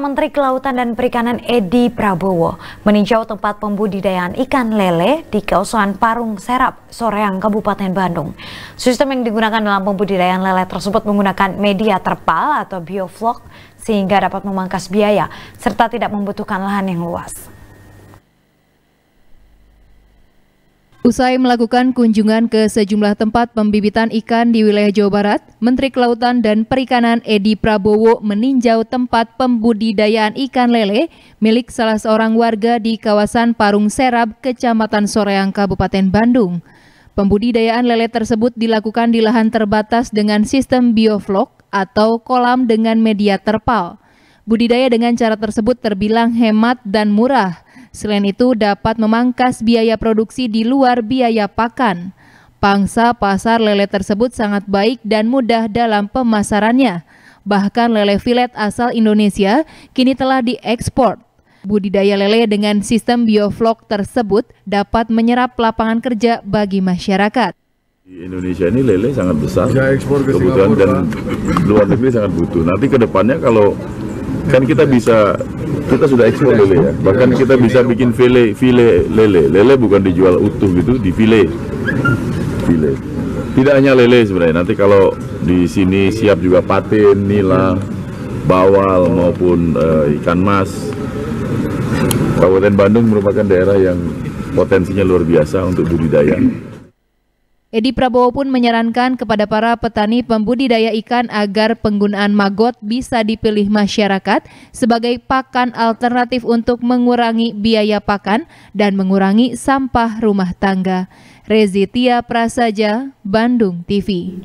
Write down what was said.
Menteri Kelautan dan Perikanan Edi Prabowo meninjau tempat pembudidayaan ikan lele di kawasan Parung Serap, Soreang, Kabupaten Bandung. Sistem yang digunakan dalam pembudidayaan lele tersebut menggunakan media terpal atau bioflok sehingga dapat memangkas biaya serta tidak membutuhkan lahan yang luas. Usai melakukan kunjungan ke sejumlah tempat pembibitan ikan di wilayah Jawa Barat, Menteri Kelautan dan Perikanan Edi Prabowo meninjau tempat pembudidayaan ikan lele milik salah seorang warga di kawasan Parung Serab, Kecamatan Soreang, Kabupaten Bandung. Pembudidayaan lele tersebut dilakukan di lahan terbatas dengan sistem bioflok atau kolam dengan media terpal. Budidaya dengan cara tersebut terbilang hemat dan murah – Selain itu dapat memangkas biaya produksi di luar biaya pakan. Pangsa pasar lele tersebut sangat baik dan mudah dalam pemasarannya. Bahkan lele filet asal Indonesia kini telah diekspor. Budidaya lele dengan sistem bioflok tersebut dapat menyerap lapangan kerja bagi masyarakat. Di Indonesia ini lele sangat besar, ya, kebutuhan dan luar negeri sangat butuh. Nanti ke depannya kalau kan kita bisa kita sudah ekspor lele ya bahkan kita bisa bikin file file lele lele bukan dijual utuh gitu di file file tidak hanya lele sebenarnya nanti kalau di sini siap juga patin nila bawal maupun uh, ikan mas Kabupaten Bandung merupakan daerah yang potensinya luar biasa untuk budidaya Edi Prabowo pun menyarankan kepada para petani pembudidaya ikan agar penggunaan maggot bisa dipilih masyarakat sebagai pakan alternatif untuk mengurangi biaya pakan dan mengurangi sampah rumah tangga. Rezitia Prasaja, Bandung TV.